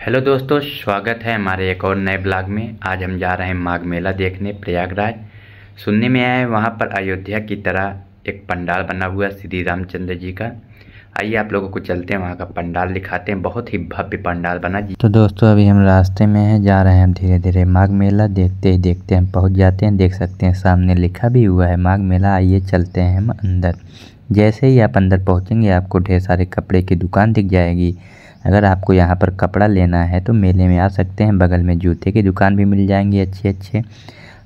hello दोस्तों स्वागत है हमारे एक और नए ब्लॉग में आज हम जा रहे हैं माघ मेला देखने प्रयागराज सुनने में आया है वहाँ पर अयोध्या की तरह एक पंडाल बना हुआ श्री रामचंद्र जी का आइए आप लोगों को चलते हैं वहाँ का पंडाल दिखाते हैं बहुत ही भव्य पंडाल बना जी तो दोस्तों अभी हम रास्ते में हैं जा रहे हैं धीरे धीरे माघ मेला देखते ही देखते हम पहुँच जाते हैं देख सकते हैं सामने लिखा भी हुआ है माघ मेला आइए चलते हैं हम अंदर जैसे ही आप अंदर पहुँचेंगे आपको ढेर सारे कपड़े की दुकान दिख जाएगी अगर आपको यहाँ पर कपड़ा लेना है तो मेले में आ सकते हैं बगल में जूते की दुकान भी मिल जाएंगी अच्छे अच्छे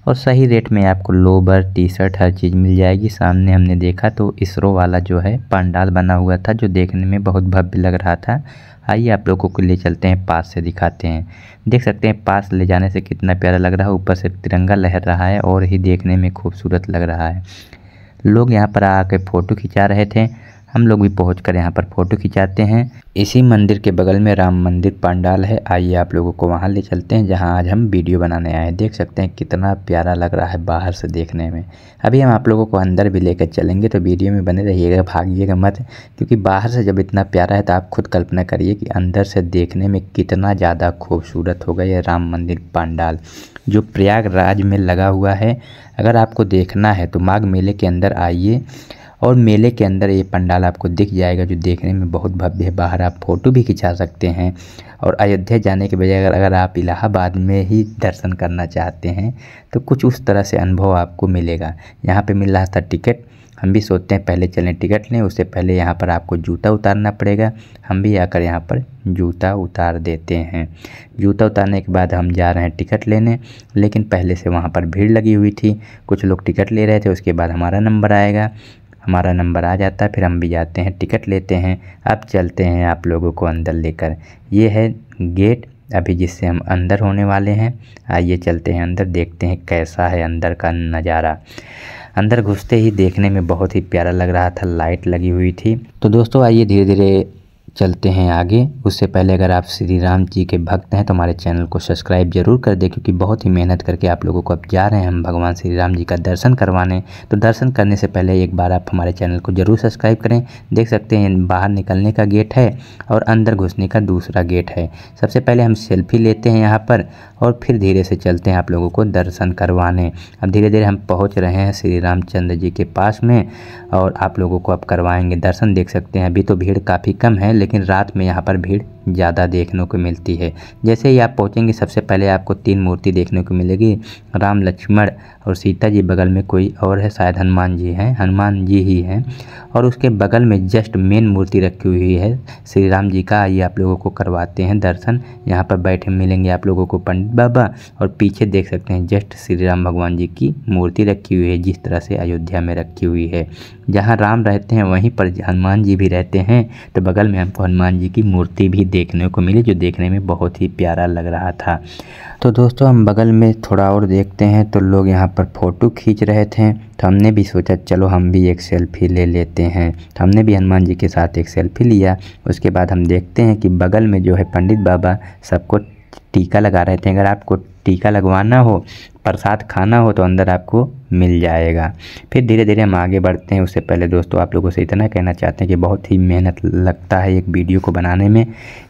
और सही रेट में आपको लोबर टी शर्ट हर चीज़ मिल जाएगी सामने हमने देखा तो इसरो वाला जो है पंडाल बना हुआ था जो देखने में बहुत भव्य लग रहा था आइए आप लोगों को ले चलते हैं पास से दिखाते हैं देख सकते हैं पास ले जाने से कितना प्यारा लग रहा है ऊपर से तिरंगा लहर रहा है और ही देखने में खूबसूरत लग रहा है लोग यहाँ पर आके फ़ोटो खिंचा रहे थे हम लोग भी पहुँच कर यहाँ पर फोटो खिंचाते हैं इसी मंदिर के बगल में राम मंदिर पंडाल है आइए आप लोगों को वहाँ ले चलते हैं जहाँ आज हम वीडियो बनाने आए हैं देख सकते हैं कितना प्यारा लग रहा है बाहर से देखने में अभी हम आप लोगों को अंदर भी लेकर चलेंगे तो वीडियो में बने रहिएगा भागिएगा मत क्योंकि बाहर से जब इतना प्यारा है तो आप खुद कल्पना करिए कि अंदर से देखने में कितना ज़्यादा खूबसूरत होगा यह राम मंदिर पंडाल जो प्रयागराज में लगा हुआ है अगर आपको देखना है तो माघ मेले के अंदर आइए और मेले के अंदर ये पंडाल आपको दिख जाएगा जो देखने में बहुत भव्य है बाहर आप फोटो भी खिंचा सकते हैं और अयोध्या जाने के बजाय अगर अगर आप इलाहाबाद में ही दर्शन करना चाहते हैं तो कुछ उस तरह से अनुभव आपको मिलेगा यहाँ पर मिल रहा था टिकट हम भी सोचते हैं पहले चलें टिकट लें उससे पहले यहाँ पर आपको जूता उतारना पड़ेगा हम भी आकर यहाँ पर जूता उतार देते हैं जूता उतारने के बाद हम जा रहे हैं टिकट लेने लेकिन पहले से वहाँ पर भीड़ लगी हुई थी कुछ लोग टिकट ले रहे थे उसके बाद हमारा नंबर आएगा हमारा नंबर आ जाता है फिर हम भी जाते हैं टिकट लेते हैं अब चलते हैं आप लोगों को अंदर लेकर ये है गेट अभी जिससे हम अंदर होने वाले हैं आइए चलते हैं अंदर देखते हैं कैसा है अंदर का नज़ारा अंदर घुसते ही देखने में बहुत ही प्यारा लग रहा था लाइट लगी हुई थी तो दोस्तों आइए धीरे धीरे चलते हैं आगे उससे पहले अगर आप श्री राम जी के भक्त हैं तो हमारे चैनल को सब्सक्राइब जरूर कर दें क्योंकि बहुत ही मेहनत करके आप लोगों को अब जा रहे हैं हम भगवान श्री राम जी का दर्शन करवाने तो दर्शन करने से पहले एक बार आप हमारे चैनल को जरूर सब्सक्राइब करें देख सकते हैं बाहर निकलने का गेट है और अंदर घुसने का दूसरा गेट है सबसे पहले हम सेल्फी लेते हैं यहाँ पर और फिर धीरे से चलते हैं आप लोगों को दर्शन करवाने अब धीरे धीरे हम पहुँच रहे हैं श्री रामचंद्र जी के पास में और आप लोगों को अब करवाएँगे दर्शन देख सकते हैं अभी तो भीड़ काफ़ी कम है लेकिन रात में यहाँ पर भीड़ ज़्यादा देखने को मिलती है जैसे ही आप पहुँचेंगे सबसे पहले आपको तीन मूर्ति देखने को मिलेगी राम लक्ष्मण और सीता जी बगल में कोई और है शायद हनुमान जी हैं हनुमान जी ही हैं और उसके बगल में जस्ट मेन मूर्ति रखी हुई है श्री राम जी का ये आप लोगों को करवाते हैं दर्शन यहाँ पर बैठे मिलेंगे आप लोगों को पंडित बाबा और पीछे देख सकते हैं जस्ट श्री राम भगवान जी की मूर्ति रखी हुई है जिस तरह से अयोध्या में रखी हुई है जहाँ राम रहते हैं वहीं पर हनुमान जी भी रहते हैं तो बगल में हमको हनुमान जी की मूर्ति भी देखने को मिली जो देखने में बहुत ही प्यारा लग रहा था तो दोस्तों हम बगल में थोड़ा और देखते हैं तो लोग यहाँ पर फ़ोटो खींच रहे थे तो हमने भी सोचा चलो हम भी एक सेल्फ़ी ले लेते हैं तो हमने भी हनुमान जी के साथ एक सेल्फ़ी लिया उसके बाद हम देखते हैं कि बगल में जो है पंडित बाबा सबको टीका लगा रहे थे अगर आपको टीका लगवाना हो प्रसाद खाना हो तो अंदर आपको मिल जाएगा फिर धीरे धीरे हम आगे बढ़ते हैं उससे पहले दोस्तों आप लोगों से इतना कहना चाहते हैं कि बहुत ही मेहनत लगता है एक वीडियो को बनाने में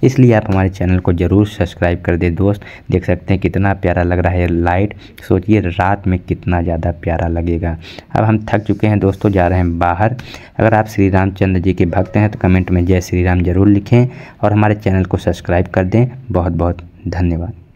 इसलिए आप हमारे चैनल को ज़रूर सब्सक्राइब कर दें दोस्त देख सकते हैं कितना प्यारा लग रहा है लाइट सोचिए रात में कितना ज़्यादा प्यारा लगेगा अब हम थक चुके हैं दोस्तों जा रहे हैं बाहर अगर आप श्री रामचंद्र जी के भक्त हैं तो कमेंट में जय श्री राम ज़रूर लिखें और हमारे चैनल को सब्सक्राइब कर दें बहुत बहुत धन्यवाद